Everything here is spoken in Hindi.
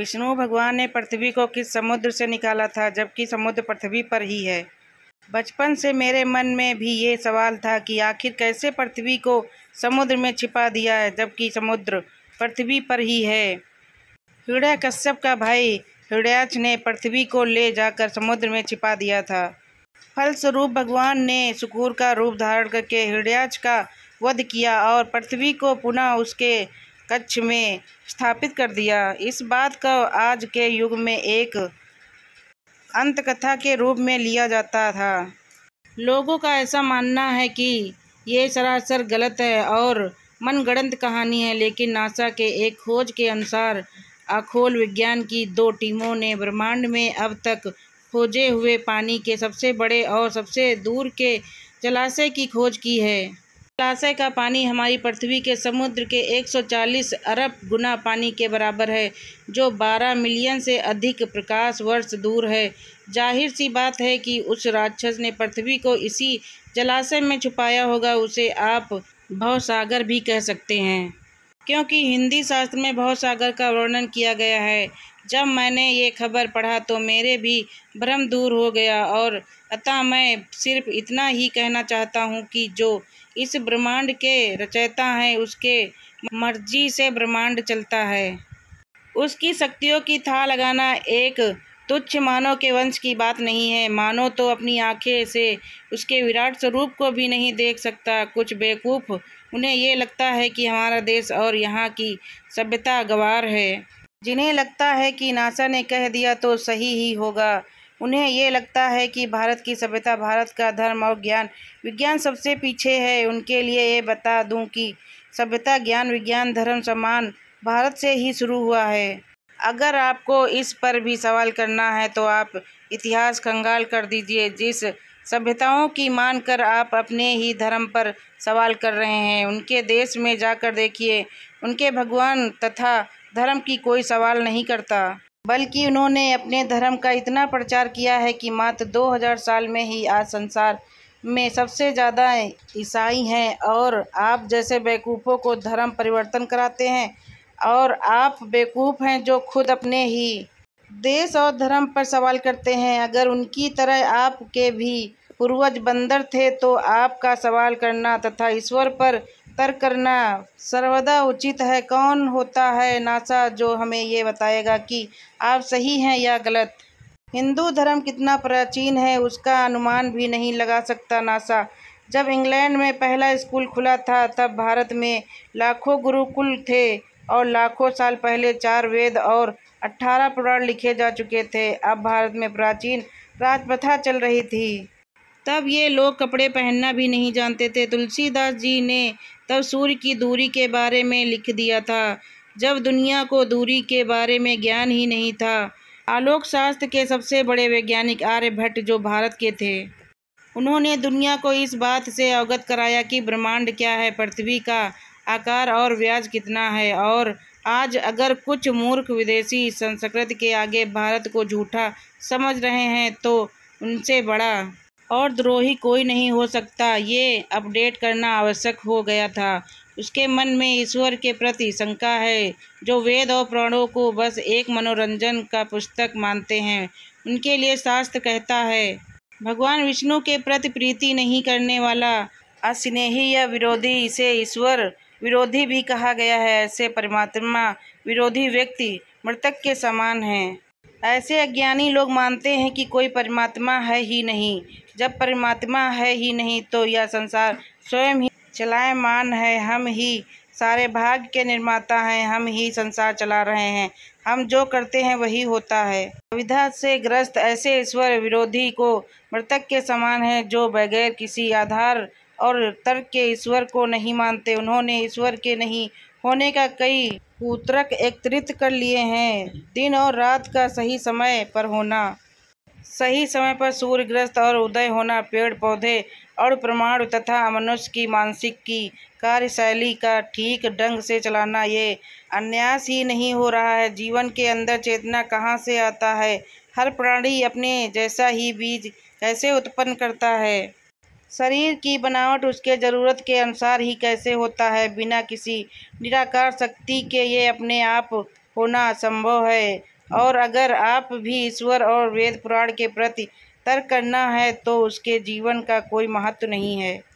विष्णु भगवान ने पृथ्वी को किस समुद्र से निकाला था जबकि समुद्र पृथ्वी पर ही है बचपन से मेरे मन में भी ये सवाल था कि आखिर कैसे पृथ्वी को समुद्र में छिपा दिया है जबकि समुद्र पृथ्वी पर ही है हृदय कश्यप का भाई हृदयाच ने पृथ्वी को ले जाकर समुद्र में छिपा दिया था फलस्वरूप भगवान ने सुकूर का रूप धारण करके हृदयाच का वध किया और पृथ्वी को पुनः उसके कक्ष में स्थापित कर दिया इस बात को आज के युग में एक अंतकथा के रूप में लिया जाता था लोगों का ऐसा मानना है कि ये सरासर गलत है और मनगढ़ंत कहानी है लेकिन नासा के एक खोज के अनुसार अखोल विज्ञान की दो टीमों ने ब्रह्मांड में अब तक खोजे हुए पानी के सबसे बड़े और सबसे दूर के जलाशय की खोज की है जलाशय का पानी हमारी पृथ्वी के समुद्र के 140 अरब गुना पानी के बराबर है जो 12 मिलियन से अधिक प्रकाश वर्ष दूर है जाहिर सी बात है कि उस राक्षस ने पृथ्वी को इसी जलाशय में छुपाया होगा उसे आप भवसागर भी कह सकते हैं क्योंकि हिंदी शास्त्र में भवसागर का वर्णन किया गया है जब मैंने ये खबर पढ़ा तो मेरे भी भ्रम दूर हो गया और अतः मैं सिर्फ इतना ही कहना चाहता हूँ कि जो इस ब्रह्मांड के रचयता हैं उसके मर्जी से ब्रह्मांड चलता है उसकी शक्तियों की था लगाना एक तुच्छ मानव के वंश की बात नहीं है मानव तो अपनी आंखें से उसके विराट स्वरूप को भी नहीं देख सकता कुछ बेवकूफ़ उन्हें ये लगता है कि हमारा देश और यहाँ की सभ्यता गवार है जिन्हें लगता है कि नासा ने कह दिया तो सही ही होगा उन्हें ये लगता है कि भारत की सभ्यता भारत का धर्म और ज्ञान विज्ञान सबसे पीछे है उनके लिए ये बता दूं कि सभ्यता ज्ञान विज्ञान धर्म समान भारत से ही शुरू हुआ है अगर आपको इस पर भी सवाल करना है तो आप इतिहास कंगाल कर दीजिए जिस सभ्यताओं की मानकर आप अपने ही धर्म पर सवाल कर रहे हैं उनके देश में जाकर देखिए उनके भगवान तथा धर्म की कोई सवाल नहीं करता बल्कि उन्होंने अपने धर्म का इतना प्रचार किया है कि मात्र 2000 साल में ही आज संसार में सबसे ज़्यादा ईसाई हैं और आप जैसे बेवकूफ़ों को धर्म परिवर्तन कराते हैं और आप बेवकूफ़ हैं जो खुद अपने ही देश और धर्म पर सवाल करते हैं अगर उनकी तरह आपके भी पूर्वज बंदर थे तो आपका सवाल करना तथा ईश्वर पर तर करना सर्वदा उचित है कौन होता है नासा जो हमें ये बताएगा कि आप सही हैं या गलत हिंदू धर्म कितना प्राचीन है उसका अनुमान भी नहीं लगा सकता नासा जब इंग्लैंड में पहला स्कूल खुला था तब भारत में लाखों गुरुकुल थे और लाखों साल पहले चार वेद और अट्ठारह पुराण लिखे जा चुके थे अब भारत में प्राचीन राजप्रथा चल रही थी तब ये लोग कपड़े पहनना भी नहीं जानते थे तुलसीदास जी ने तब सूर्य की दूरी के बारे में लिख दिया था जब दुनिया को दूरी के बारे में ज्ञान ही नहीं था आलोक शास्त्र के सबसे बड़े वैज्ञानिक आर्यभट्ट जो भारत के थे उन्होंने दुनिया को इस बात से अवगत कराया कि ब्रह्मांड क्या है पृथ्वी का आकार और व्याज कितना है और आज अगर कुछ मूर्ख विदेशी संस्कृत के आगे भारत को झूठा समझ रहे हैं तो उनसे बड़ा और द्रोही कोई नहीं हो सकता ये अपडेट करना आवश्यक हो गया था उसके मन में ईश्वर के प्रति शंका है जो वेद और प्राणों को बस एक मनोरंजन का पुस्तक मानते हैं उनके लिए शास्त्र कहता है भगवान विष्णु के प्रति प्रीति नहीं करने वाला अस्नेही या विरोधी इसे ईश्वर विरोधी भी कहा गया है ऐसे परमात्मा विरोधी व्यक्ति मृतक के समान हैं ऐसे अज्ञानी लोग मानते हैं कि कोई परमात्मा है ही नहीं जब परमात्मा है ही नहीं तो यह संसार स्वयं ही चलायमान है हम ही सारे भाग्य के निर्माता हैं हम ही संसार चला रहे हैं हम जो करते हैं वही होता है अविधा से ग्रस्त ऐसे ईश्वर विरोधी को मृतक के समान है जो बगैर किसी आधार और तर्क के ईश्वर को नहीं मानते उन्होंने ईश्वर के नहीं होने का कई पूत्रक एकत्रित कर लिए हैं दिन और रात का सही समय पर होना सही समय पर सूर्यग्रस्त और उदय होना पेड़ पौधे और प्रमाण तथा मनुष्य की मानसिक की कार्यशैली का ठीक ढंग से चलाना ये अन्यास ही नहीं हो रहा है जीवन के अंदर चेतना कहाँ से आता है हर प्राणी अपने जैसा ही बीज कैसे उत्पन्न करता है शरीर की बनावट उसके ज़रूरत के अनुसार ही कैसे होता है बिना किसी निराकार शक्ति के ये अपने आप होना असंभव है और अगर आप भी ईश्वर और वेद पुराण के प्रति तर्क करना है तो उसके जीवन का कोई महत्व नहीं है